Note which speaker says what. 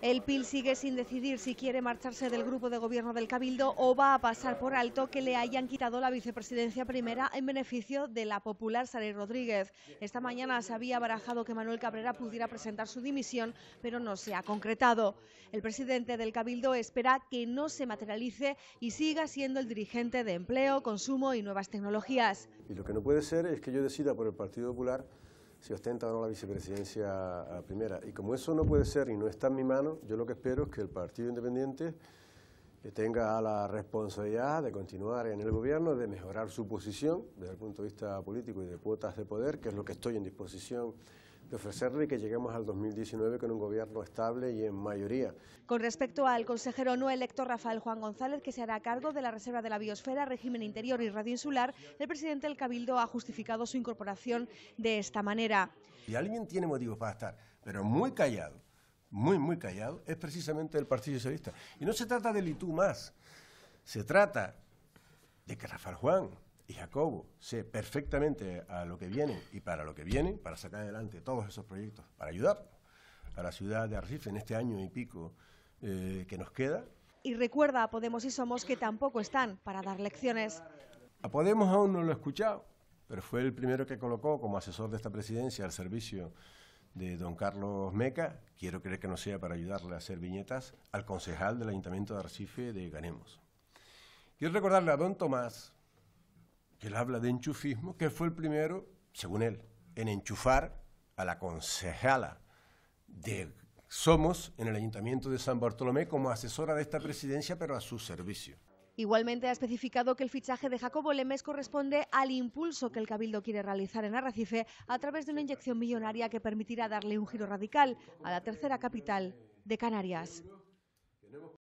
Speaker 1: El PIL sigue sin decidir si quiere marcharse del grupo de gobierno del Cabildo o va a pasar por alto que le hayan quitado la vicepresidencia primera en beneficio de la popular Saray Rodríguez. Esta mañana se había barajado que Manuel Cabrera pudiera presentar su dimisión, pero no se ha concretado. El presidente del Cabildo espera que no se materialice y siga siendo el dirigente de empleo, consumo y nuevas tecnologías.
Speaker 2: Y lo que no puede ser es que yo decida por el Partido Popular si ostenta o no la vicepresidencia primera. Y como eso no puede ser y no está en mi mano, yo lo que espero es que el Partido Independiente tenga la responsabilidad de continuar en el gobierno, de mejorar su posición desde el punto de vista político y de cuotas de poder, que es lo que estoy en disposición de ofrecerle que lleguemos al 2019 con un gobierno estable y en mayoría.
Speaker 1: Con respecto al consejero no electo Rafael Juan González, que se hará cargo de la Reserva de la Biosfera, Régimen Interior y Radio Insular, el presidente del Cabildo ha justificado su incorporación de esta manera.
Speaker 2: Y alguien tiene motivos para estar, pero muy callado, muy, muy callado, es precisamente el Partido Socialista. Y no se trata de Litu más, se trata de que Rafael Juan y Jacobo sé perfectamente a lo que viene y para lo que viene, para sacar adelante todos esos proyectos, para ayudar a la ciudad de Arrecife en este año y pico eh, que nos queda.
Speaker 1: Y recuerda a Podemos y Somos que tampoco están para dar lecciones.
Speaker 2: A Podemos aún no lo he escuchado, pero fue el primero que colocó como asesor de esta presidencia al servicio de don Carlos Meca, quiero creer que no sea para ayudarle a hacer viñetas, al concejal del Ayuntamiento de Arrecife de Ganemos. Quiero recordarle a don Tomás que él habla de enchufismo, que fue el primero, según él, en enchufar a la concejala de Somos en el Ayuntamiento de San Bartolomé como asesora de esta presidencia, pero a su servicio.
Speaker 1: Igualmente ha especificado que el fichaje de Jacobo Lemes corresponde al impulso que el Cabildo quiere realizar en Arrecife a través de una inyección millonaria que permitirá darle un giro radical a la tercera capital de Canarias.